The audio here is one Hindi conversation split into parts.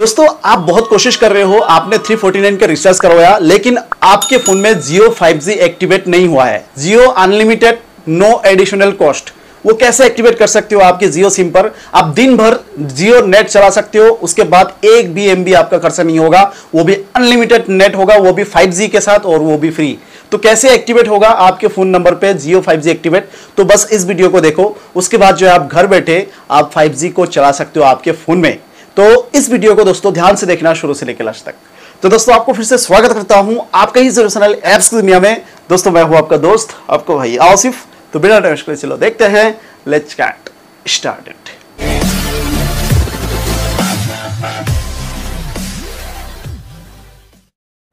दोस्तों आप बहुत कोशिश कर रहे हो आपने 349 का रिचार्ज करवाया लेकिन आपके फोन में जियो 5G एक्टिवेट नहीं हुआ है Jio unlimited no additional cost वो कैसे एक्टिवेट कर सकते हो आपके जियो सिम पर आप दिन भर जियो नेट चला सकते हो उसके बाद एक भी एम आपका खर्चा नहीं होगा वो भी अनलिमिटेड नेट होगा वो भी फाइव के साथ और वो भी फ्री तो कैसे एक्टिवेट होगा आपके फ़ोन नंबर पे जियो 5G एक्टिवेट तो बस इस वीडियो को देखो उसके बाद जो है आप घर बैठे आप 5G को चला सकते हो आपके फ़ोन में तो इस वीडियो को दोस्तों ध्यान से देखना शुरू से लेकर लास्ट तक तो दोस्तों आपको फिर से स्वागत करता हूं आपके ही सोल्यूशनल एप्स की दुनिया में दोस्तों मैं हूं आपका दोस्त आपको भाई आसिफ तो बिना टाइम के चलो देखते हैं लेट्स कैट स्टार्ट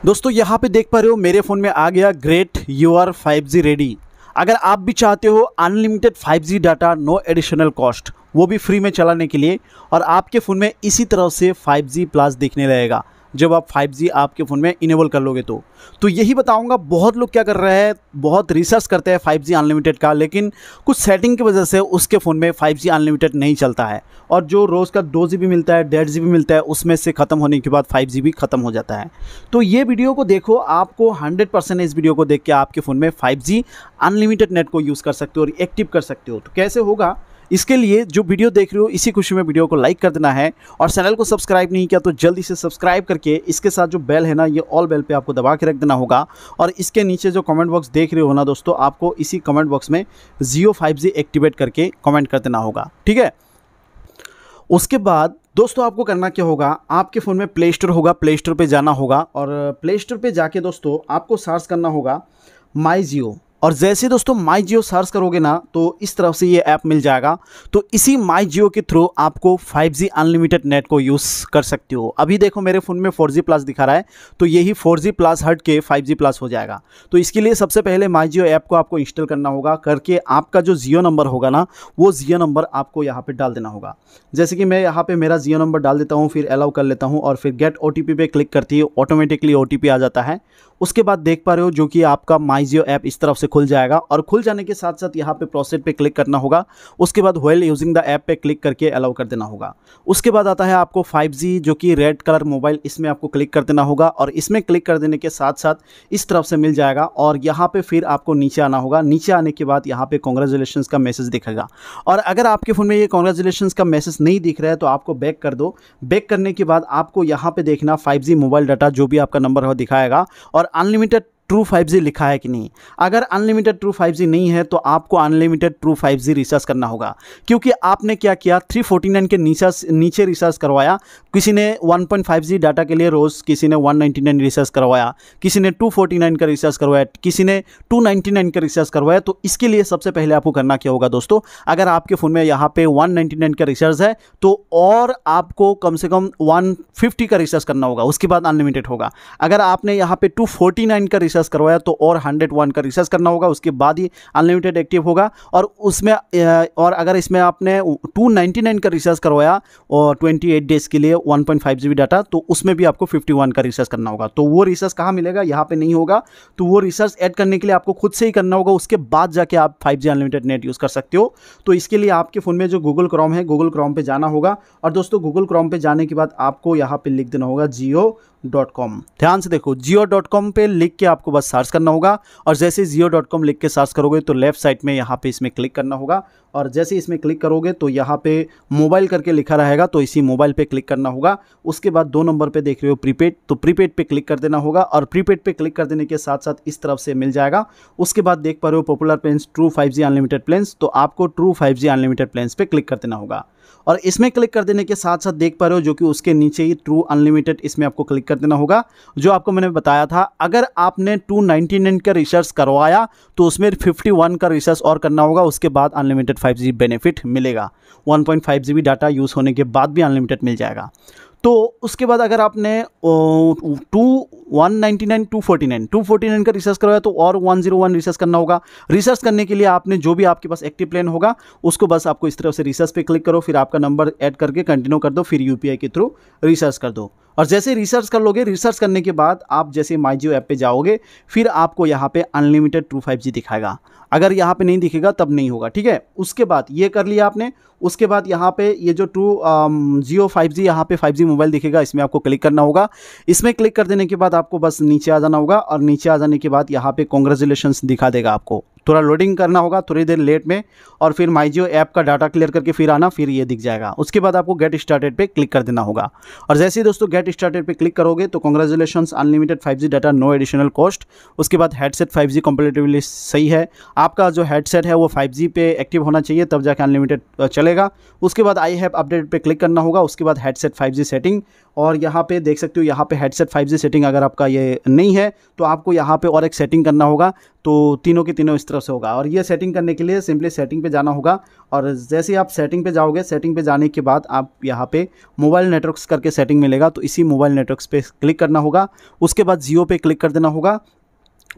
दोस्तों यहाँ पे देख पा रहे हो मेरे फोन में आ गया great you are five G ready अगर आप भी चाहते हो unlimited 5G data no additional cost वो भी फ्री में चलाने के लिए और आपके फ़ोन में इसी तरह से 5G प्लस देखने लगेगा जब आप 5G आपके फ़ोन में इनेबल कर लोगे तो तो यही बताऊंगा बहुत लोग क्या कर रहे हैं बहुत रिसर्च करते हैं 5G अनलिमिटेड का लेकिन कुछ सेटिंग की वजह से उसके फ़ोन में 5G अनलिमिटेड नहीं चलता है और जो रोज़ का दो जी मिलता है डेढ़ जी मिलता है उसमें से ख़त्म होने के बाद फाइव जी ख़त्म हो जाता है तो ये वीडियो को देखो आपको हंड्रेड इस वीडियो को देख के आपके फ़ोन में फाइव अनलिमिटेड नेट को यूज़ कर सकते हो और एक्टिव कर सकते हो तो कैसे होगा इसके लिए जो वीडियो देख रहे हो इसी खुशी में वीडियो को लाइक कर देना है और चैनल को सब्सक्राइब नहीं किया तो जल्दी से सब्सक्राइब करके इसके साथ जो बेल है ना ये ऑल बेल पर आपको दबा के रख देना होगा और इसके नीचे जो कमेंट बॉक्स देख रहे हो ना दोस्तों आपको इसी कमेंट बॉक्स में जियो फाइव एक्टिवेट करके कमेंट कर देना होगा ठीक है उसके बाद दोस्तों आपको करना क्या होगा आपके फ़ोन में प्ले स्टोर होगा प्ले स्टोर पर जाना होगा और प्ले स्टोर पर जाके दोस्तों आपको सर्च करना होगा माई जियो और जैसे दोस्तों माई जियो सर्च करोगे ना तो इस तरफ से ये ऐप मिल जाएगा तो इसी माई जियो के थ्रू आपको 5G अनलिमिटेड नेट को यूज़ कर सकते हो अभी देखो मेरे फ़ोन में 4G प्लस दिखा रहा है तो यही 4G प्लस हट के 5G प्लस हो जाएगा तो इसके लिए सबसे पहले माई जियो ऐप को आपको इंस्टॉल करना होगा करके आपका जो जियो नंबर होगा ना वो जियो नंबर आपको यहाँ पर डाल देना होगा जैसे कि मैं यहाँ पर मेरा जियो नंबर डाल देता हूँ फिर अलाउ कर लेता हूँ और फिर गेट ओ पे क्लिक करती है ऑटोमेटिकली ओ आ जाता है उसके बाद देख पा रहे हो जो कि आपका माई जियो ऐप इस तरफ से खुल जाएगा और खुल जाने के साथ साथ यहाँ पे प्रोसेट पे क्लिक करना होगा उसके बाद वेल यूजिंग द ऐप पे क्लिक करके अलाउ कर देना होगा उसके बाद आता है आपको 5G जो कि रेड कलर मोबाइल इसमें आपको क्लिक कर देना होगा और इसमें क्लिक कर देने के साथ साथ इस तरफ से मिल जाएगा और यहाँ पर फिर आपको नीचे आना होगा नीचे आने के बाद यहाँ पर कॉन्ग्रेचुलेशन का मैसेज दिखेगा और अगर आपके फ़ोन में ये कॉन्ग्रेचुलेशन का मैसेज नहीं दिख रहा है तो आपको बैक कर दो बैक करने के बाद आपको यहाँ पर देखना फाइव मोबाइल डाटा जो भी आपका नंबर हो दिखाएगा और unlimited ट्रू 5G लिखा है कि नहीं अगर अनलिमिटेड ट्रू 5G नहीं है तो आपको अनलिमिटेड ट्रू 5G रिसर्च करना होगा क्योंकि आपने क्या किया 349 के नीचे नीचे रिसर्च करवाया किसी ने 1.5G डाटा के लिए रोज़ किसी ने 199 रिसर्च करवाया किसी ने 249 का रिसर्च करवाया किसी ने 299 का रिसर्च करवाया तो इसके लिए सबसे पहले आपको करना क्या होगा दोस्तों अगर आपके फ़ोन में यहाँ पे नाइन का रिसर्च है तो और आपको कम से कम फिफ्टी का रिसर्च करना होगा उसके बाद अनलिमिटेड होगा अगर आपने यहाँ पे नाइन का रिसर्च रिसर्च करवाया तो और हंड्रेड वन का रिसर्च करना होगा उसके बाद ही अनलिमिटेड एक्टिव होगा और उसमें और अगर इसमें आपने टू नाइन्टी नाइन का रिसर्च करवाया और ट्वेंटी एट डेज़ के लिए one point five G B data तो उसमें भी आपको फिफ्टी वन का रिसर्च करना होगा तो वो रिसर्च कहाँ मिलेगा यहाँ पर नहीं होगा तो वो रिसर्च एड करने के लिए आपको खुद से ही करना होगा उसके बाद जाके आप five G unlimited net use कर सकते हो तो इसके लिए आपके फ़ोन में जो गूगल क्रॉम है गूगल क्रॉम पर जाना होगा और दोस्तों गूगल क्रॉम पर जाने के बाद आपको यहाँ पर लिख देना होगा जियो डॉट कॉम ध्यान से देखो जियो डॉट कॉम पर लिख के आपको बस सर्च करना होगा और जैसे जियो डॉट कॉम लिख के सर्च करोगे तो लेफ्ट साइड में यहाँ पे इसमें क्लिक करना होगा और जैसे इसमें क्लिक करोगे तो यहाँ पे मोबाइल करके लिखा रहेगा तो इसी मोबाइल पे क्लिक करना होगा उसके बाद दो नंबर पे देख रहे हो प्रीपेड तो प्रीपेड पे क्लिक कर देना होगा और प्रीपेड पे क्लिक कर देने के साथ साथ इस तरफ से मिल जाएगा उसके बाद देख पा रहे हो popular plans true five unlimited plans तो आपको ट्रू फाइव अनलिमिटेड प्लेन्स पर क्लिक कर देना होगा और इसमें क्लिक कर देने के साथ साथ देख पा रहे हो जो कि उसके नीचे ही ट्रू अनलिमिटेड इसमें आपको क्लिक कर देना होगा जो आपको मैंने बताया था अगर आपने 299 का रिसर्च करवाया तो उसमें 51 का रिसर्च और करना होगा उसके बाद अनलिमिटेड जी बेनिफिट मिलेगा जी बी डाटा यूज़ होने के बाद भी अनलिमिटेड मिल जाएगा तो उसके बाद अगर आपने two one ninety nine two forty nine two forty nine का रिसर्च करवाया तो और वन जीरो वन रिसर्च करना होगा रिसर्च करने के लिए आपने जो भी आपके पास एक्टिव प्लान होगा उसको बस आपको इस तरह से रिसर्च पे क्लिक करो फिर आपका नंबर ऐड करके कंटिन्यू कर दो फिर यूपीआई के थ्रू रिसर्च कर दो और जैसे रिसर्च कर लोगे रिसर्च करने के बाद आप जैसे माई जियो ऐप पर जाओगे फिर आपको यहाँ पे अनलिमिटेड टू फाइव जी दिखाएगा अगर यहाँ पे नहीं दिखेगा तब नहीं होगा ठीक है उसके बाद ये कर लिया आपने उसके बाद यहाँ पे ये जो टू जियो फाइव जी यहाँ पे फाइव जी मोबाइल दिखेगा इसमें आपको क्लिक करना होगा इसमें क्लिक कर देने के बाद आपको बस नीचे आ जाना होगा और नीचे आ जाने के बाद यहाँ पे कॉन्ग्रेचुलेशन दिखा देगा आपको थोड़ा लोडिंग करना होगा थोड़ी देर लेट में और फिर माई जियो ऐप का डाटा क्लियर करके फिर आना फिर ये दिख जाएगा उसके बाद आपको गेट स्टार्टेड पे क्लिक कर देना होगा और जैसे ही दोस्तों गेट स्टार्टेड पे क्लिक करोगे तो congratulation unlimited five data no additional cost उसके बाद हेडसेट फाइव जी सही है आपका जो हेडसेट है वो फाइव पे एक्टिव होना चाहिए तब जाके अनलिमिटेड चलेगा उसके बाद आई हैप अपडेट पर क्लिक करना होगा उसके बाद हेडसेट फाइव सेटिंग और यहाँ पे देख सकते हो यहाँ पे हेडसेट 5G सेटिंग अगर आपका ये नहीं है तो आपको यहाँ पे और एक सेटिंग करना होगा तो तीनों के तीनों इस तरह से होगा और ये सेटिंग करने के लिए सिंपली सेटिंग पे जाना होगा और जैसे ही आप सेटिंग पे जाओगे सेटिंग पे जाने के बाद आप यहाँ पे मोबाइल नेटवर्क्स करके सेटिंग मिलेगा तो इसी मोबाइल नेटवर्क्स पे क्लिक करना होगा उसके बाद जियो पे क्लिक कर देना होगा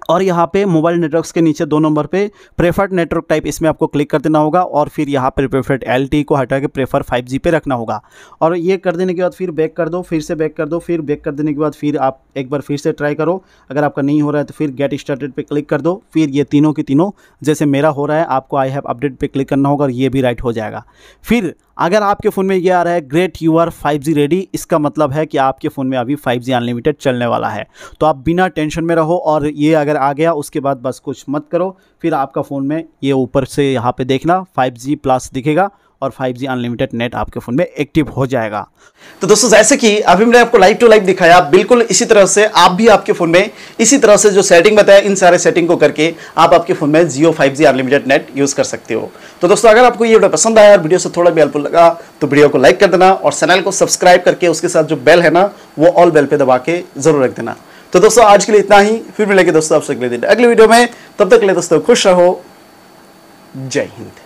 और यहाँ पे मोबाइल नेटवर्क्स के नीचे दो नंबर पे प्रेफर्ड नेटवर्क टाइप इसमें आपको क्लिक कर देना होगा और फिर यहाँ पर प्रेफर्ड एल को हटा के प्रेफर 5G पे रखना होगा और ये कर देने के बाद फिर बैक कर दो फिर से बैक कर दो फिर बैक कर देने के बाद फिर आप एक बार फिर से ट्राई करो अगर आपका नहीं हो रहा है तो फिर गेट स्टार्टेड पर क्लिक कर दो फिर ये तीनों की तीनों जैसे मेरा हो रहा है आपको आई हैव अपडेट पर क्लिक करना होगा और ये भी राइट हो जाएगा फिर अगर आपके फ़ोन में ये आ रहा है great you are five G ready इसका मतलब है कि आपके फ़ोन में अभी फाइव जी अनलिमिटेड चलने वाला है तो आप बिना टेंशन में रहो और ये अगर आ गया उसके बाद बस कुछ मत करो फिर आपका फ़ोन में ये ऊपर से यहाँ पे देखना फाइव जी प्लस दिखेगा और फाइव जी अनलिमिटेड नेट आपके फ़ोन में एक्टिव हो जाएगा तो दोस्तों जैसे कि अभी मैंने आपको लाइव टू लाइव दिखाया बिल्कुल इसी तरह से आप भी आपके फ़ोन में इसी तरह से जो सेटिंग बताया इन सारे सेटिंग को करके आप आपके फ़ोन में Jio five G unlimited net use कर सकते हो तो दोस्तों अगर आपको ये वीडियो पसंद आया और वीडियो से थोड़ा भी हेल्पफुल लगा तो वीडियो को लाइक कर देना और चैनल को सब्सक्राइब करके उसके साथ जो बेल है ना वो ऑल बेल पर दबा के जरूर रख देना तो दोस्तों आज के लिए इतना ही फिर मिलेंगे दोस्तों आपसे अगले दिन अगले वीडियो में तब तक के लिए दोस्तों खुश रहो जय हिंद